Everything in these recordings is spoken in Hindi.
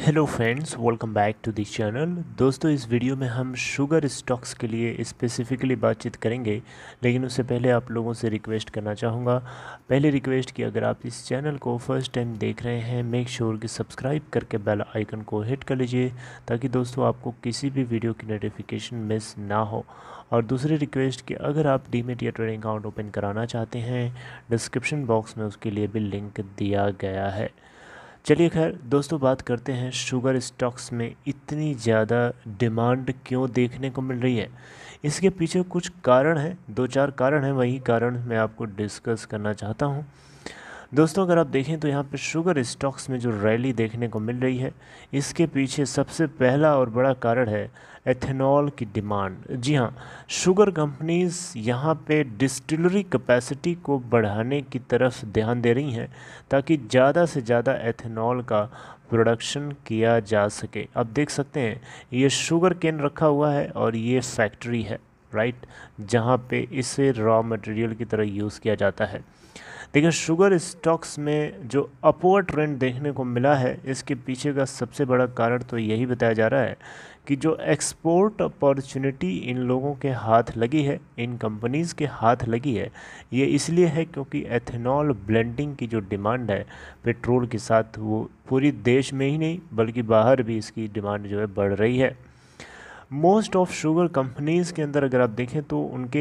Hello friends welcome back to this channel दोस्तों इस वीडियो में हम शुगर स्टॉक्स के लिए स्पेसिफ़िकली बातचीत करेंगे लेकिन उससे पहले आप लोगों से रिक्वेस्ट करना चाहूँगा पहले रिक्वेस्ट कि अगर आप इस चैनल को फर्स्ट टाइम देख रहे हैं मेक श्योर कि सब्सक्राइब करके बेल आइकन को हिट कर लीजिए ताकि दोस्तों आपको किसी भी वीडियो की नोटिफिकेशन मिस ना हो और दूसरी रिक्वेस्ट कि अगर आप डीमेट या ट्रेडिंग अकाउंट ओपन कराना चाहते हैं डिस्क्रिप्शन बॉक्स में उसके लिए भी लिंक दिया गया है चलिए खैर दोस्तों बात करते हैं शुगर स्टॉक्स में इतनी ज़्यादा डिमांड क्यों देखने को मिल रही है इसके पीछे कुछ कारण हैं दो चार कारण हैं वही कारण मैं आपको डिस्कस करना चाहता हूँ दोस्तों अगर आप देखें तो यहाँ पे शुगर स्टॉक्स में जो रैली देखने को मिल रही है इसके पीछे सबसे पहला और बड़ा कारण है एथेनॉल की डिमांड जी हाँ शुगर कंपनीज़ यहाँ पे डिस्टिलरी कैपेसिटी को बढ़ाने की तरफ ध्यान दे रही हैं ताकि ज़्यादा से ज़्यादा एथेनॉल का प्रोडक्शन किया जा सके आप देख सकते हैं ये शुगर केन रखा हुआ है और ये फैक्ट्री है राइट जहाँ पे इसे रॉ मटेरियल की तरह यूज़ किया जाता है देखिए शुगर स्टॉक्स में जो अपोअर ट्रेंड देखने को मिला है इसके पीछे का सबसे बड़ा कारण तो यही बताया जा रहा है कि जो एक्सपोर्ट अपॉर्चुनिटी इन लोगों के हाथ लगी है इन कंपनीज़ के हाथ लगी है ये इसलिए है क्योंकि एथेनॉल ब्लेंडिंग की जो डिमांड है पेट्रोल के साथ वो पूरी देश में ही नहीं बल्कि बाहर भी इसकी डिमांड जो है बढ़ रही है मोस्ट ऑफ शुगर कंपनीज़ के अंदर अगर आप देखें तो उनके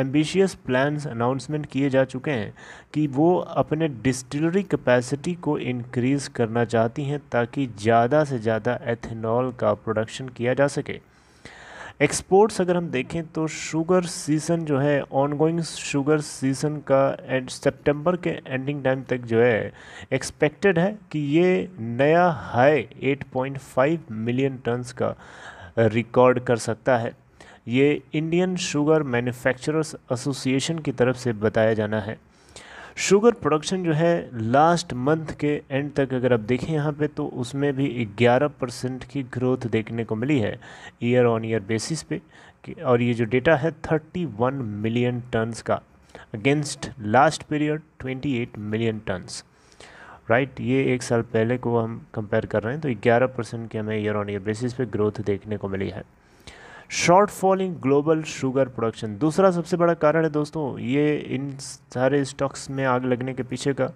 एम्बिशियस प्लान्स अनाउंसमेंट किए जा चुके हैं कि वो अपने डिस्टिलरी कैपेसिटी को इनक्रीज़ करना चाहती हैं ताकि ज़्यादा से ज़्यादा एथेनॉल का प्रोडक्शन किया जा सके एक्सपोर्ट्स अगर हम देखें तो शुगर सीज़न जो है ऑनगोइंग शुगर सीज़न का एंड सितंबर के एंडिंग टाइम तक जो है एक्सपेक्टेड है कि ये नया हाई 8.5 मिलियन टन्स का रिकॉर्ड कर सकता है ये इंडियन शुगर मैन्युफैक्चरर्स एसोसिएशन की तरफ से बताया जाना है शुगर प्रोडक्शन जो है लास्ट मंथ के एंड तक अगर आप देखें यहाँ पे तो उसमें भी 11 परसेंट की ग्रोथ देखने को मिली है ईयर ऑन ईयर बेसिस पे और ये जो डेटा है 31 मिलियन टन्स का against last period 28 million tons right ये एक साल पहले को हम कंपेयर कर रहे हैं तो 11 परसेंट की हमें ईयर ऑन ईयर बेसिस पे ग्रोथ देखने को मिली है shortfall in global sugar production दूसरा सबसे बड़ा कारण है दोस्तों ये इन सारे स्टॉक्स में आग लगने के पीछे का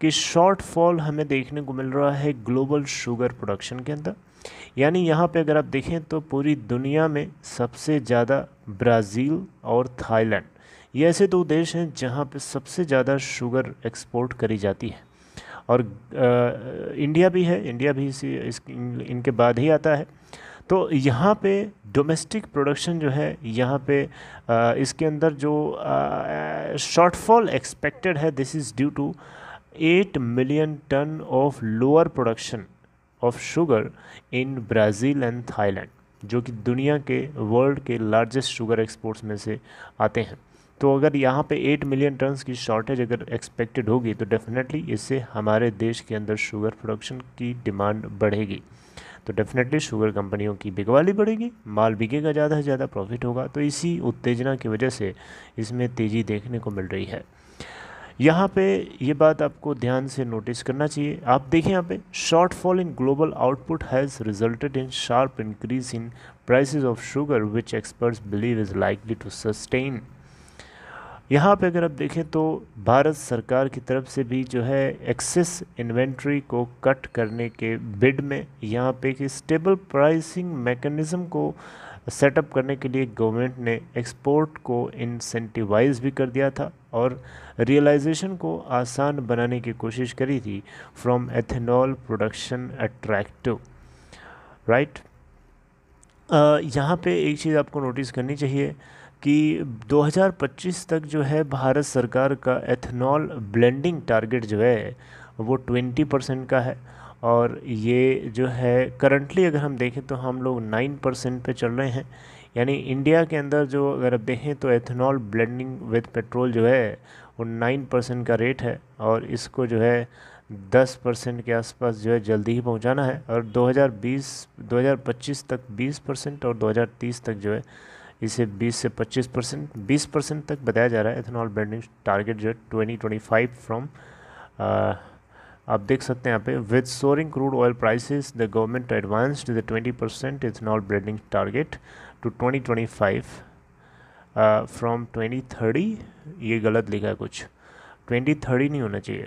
कि शॉर्ट फॉल हमें देखने को मिल रहा है ग्लोबल शुगर प्रोडक्शन के अंदर यानी यहाँ पे अगर आप देखें तो पूरी दुनिया में सबसे ज़्यादा ब्राज़ील और थाईलैंड ये ऐसे दो देश हैं जहाँ पे सबसे ज़्यादा शुगर एक्सपोर्ट करी जाती है और आ, इंडिया भी है इंडिया भी इसी इस इनके बाद ही आता है तो यहाँ पे डोमेस्टिक प्रोडक्शन जो है यहाँ पे आ, इसके अंदर जो शॉर्टफॉल एक्सपेक्टेड है this is due to eight million ton of lower production of sugar in Brazil and Thailand जो कि दुनिया के वर्ल्ड के लार्जेस्ट शुगर एक्सपोर्ट्स में से आते हैं तो अगर यहाँ पे 8 मिलियन टन्स की शॉर्टेज अगर एक्सपेक्टेड होगी तो डेफिनेटली इससे हमारे देश के अंदर शुगर प्रोडक्शन की डिमांड बढ़ेगी तो डेफिनेटली शुगर कंपनियों की बिकवाली बढ़ेगी माल बिकेगा ज़्यादा से ज़्यादा प्रॉफिट होगा तो इसी उत्तेजना की वजह से इसमें तेज़ी देखने को मिल रही है यहाँ पे ये बात आपको ध्यान से नोटिस करना चाहिए आप देखें यहाँ पे shortfall in global output has resulted in sharp increase in prices of sugar which experts believe is likely to sustain यहाँ पे अगर आप देखें तो भारत सरकार की तरफ से भी जो है एक्सेस इन्वेंट्री को कट करने के बिड में यहाँ पे कि स्टेबल प्राइसिंग मैकेनिज़म को सेटअप करने के लिए गवर्नमेंट ने एक्सपोर्ट को इंसेंटिवाइज भी कर दिया था और रियलाइजेशन को आसान बनाने की कोशिश करी थी from ethanol production attractive right यहाँ पे एक चीज़ आपको नोटिस करनी चाहिए कि 2025 तक जो है भारत सरकार का एथेनॉल ब्लेंडिंग टारगेट जो है वो 20 परसेंट का है और ये जो है करंटली अगर हम देखें तो हम लोग 9 परसेंट पर चल रहे हैं यानी इंडिया के अंदर जो अगर आप देखें तो एथेनॉल ब्लेंडिंग विद पेट्रोल जो है वो 9 परसेंट का रेट है और इसको जो है 10 परसेंट के आसपास जो है जल्दी ही पहुंचाना है और 2020 2025 तक 20 परसेंट और 2030 तक जो है इसे 20 से 25 परसेंट बीस परसेंट तक बताया जा रहा है एथेनॉल ब्लेंडिंग टारगेट जो है ट्वेंटी ट्वेंटी फाइव फ्रॉम आप देख सकते हैं यहाँ पे with soaring crude oil prices the government advanced the twenty percent ethanol blending target to twenty five from twenty thirty ये गलत लिखा है कुछ थर्टी नहीं होना चाहिए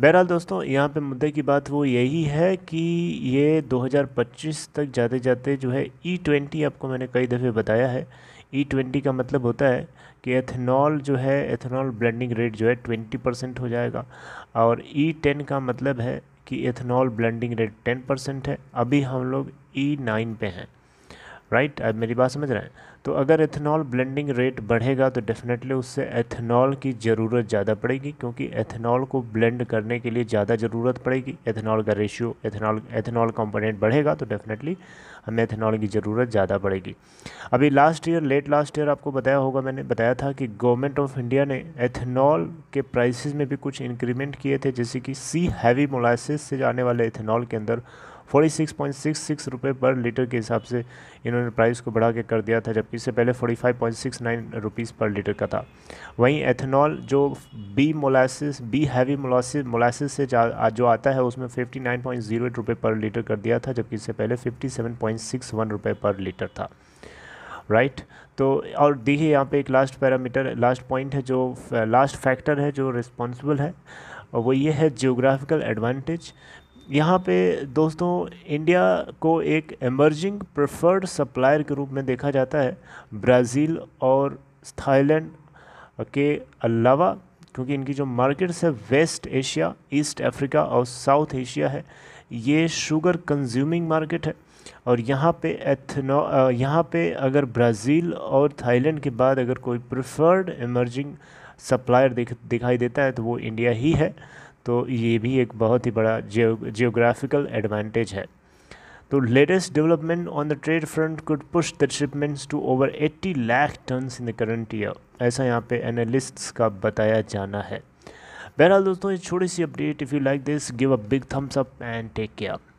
बहरहाल दोस्तों यहाँ पे मुद्दे की बात वो यही है कि ये 2025 तक जाते जाते जो है ई e ट्वेंटी आपको मैंने कई दफ़े बताया है ई e ट्वेंटी का मतलब होता है कि एथेनॉल जो है एथेनॉल ब्लेंडिंग रेट जो है ट्वेंटी परसेंट हो जाएगा और ई e टेन का मतलब है कि ethanol blending rate ten percent है अभी हम लोग ई नाइन पे हैं राइट right? आप मेरी बात समझ रहे हैं तो अगर एथेनॉल ब्लेंडिंग रेट बढ़ेगा तो डेफिनेटली उससे एथेनॉल की ज़रूरत ज़्यादा पड़ेगी क्योंकि एथेनॉल को ब्लेंड करने के लिए ज़्यादा ज़रूरत पड़ेगी एथेनॉल का रेशियो एथेनॉल एथेनॉल कंपोनेंट बढ़ेगा तो डेफिनेटली हमें एथेनॉल की ज़रूरत ज़्यादा पड़ेगी अभी last year late last year आपको बताया होगा मैंने बताया था कि गवर्नमेंट ऑफ इंडिया ने एथेनॉल के प्राइसिस में भी कुछ इंक्रीमेंट किए थे जैसे कि सी हैवी मोलासिस से जाने वाले एथेनॉल के अंदर forty six point six six रुपये पर लीटर के हिसाब से इन्होंने प्राइस को बढ़ा के कर दिया था जबकि इससे पहले forty five point six nine rupees per litre का था वहीं एथेनॉल जो B molasses B heavy molasses molasses से जो आता है उसमें fifty nine point zero eight रुपये पर लीटर कर दिया था जबकि इससे पहले fifty seven point six one per litre था राइट right? तो और देखिए यहाँ पे एक लास्ट पैरामीटर लास्ट पॉइंट है जो लास्ट फैक्टर है जो रिस्पॉन्सिबल है और वो ये है जियोग्राफिकल एडवांटेज यहाँ पे दोस्तों इंडिया को एक एमर्जिंग प्रेफर्ड सप्लायर के रूप में देखा जाता है ब्राज़ील और थाईलैंड के अलावा क्योंकि इनकी जो मार्केट्स है वेस्ट एशिया ईस्ट अफ्रीका और साउथ एशिया है ये शुगर कंज्यूमिंग मार्केट है और यहाँ पे एथनो यहाँ पे अगर ब्राज़ील और थाईलैंड के बाद अगर कोई प्रेफर्ड एमर्जिंग सप्लायर दिखाई देता है तो वो इंडिया ही है तो ये भी एक बहुत ही बड़ा जियोग्राफिकल एडवांटेज है तो latest development on the trade front could push the shipments to over 80 lakh tons in the current year ऐसा यहाँ पे एनालिस्ट्स का बताया जाना है बहरहाल दोस्तों ये छोटी सी update if you like this give a big thumbs up and take care